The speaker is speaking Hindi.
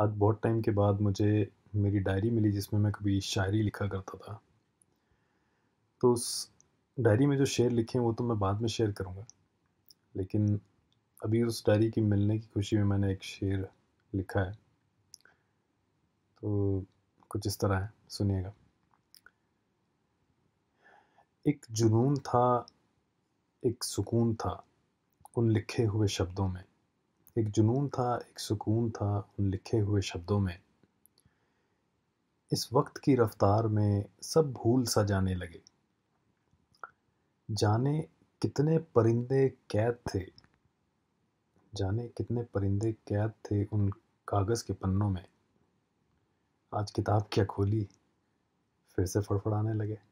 आज बहुत टाइम के बाद मुझे मेरी डायरी मिली जिसमें मैं कभी शायरी लिखा करता था तो उस डायरी में जो शेर लिखे हैं वो तो मैं बाद में शेयर करूँगा लेकिन अभी उस डायरी की मिलने की खुशी में मैंने एक शेर लिखा है तो कुछ इस तरह है सुनिएगा एक जुनून था एक सुकून था उन लिखे हुए शब्दों में एक जुनून था एक सुकून था उन लिखे हुए शब्दों में इस वक्त की रफ्तार में सब भूल सा जाने लगे जाने कितने परिंदे कैद थे जाने कितने परिंदे कैद थे उन कागज़ के पन्नों में आज किताब क्या खोली फिर से फड़फड़ाने लगे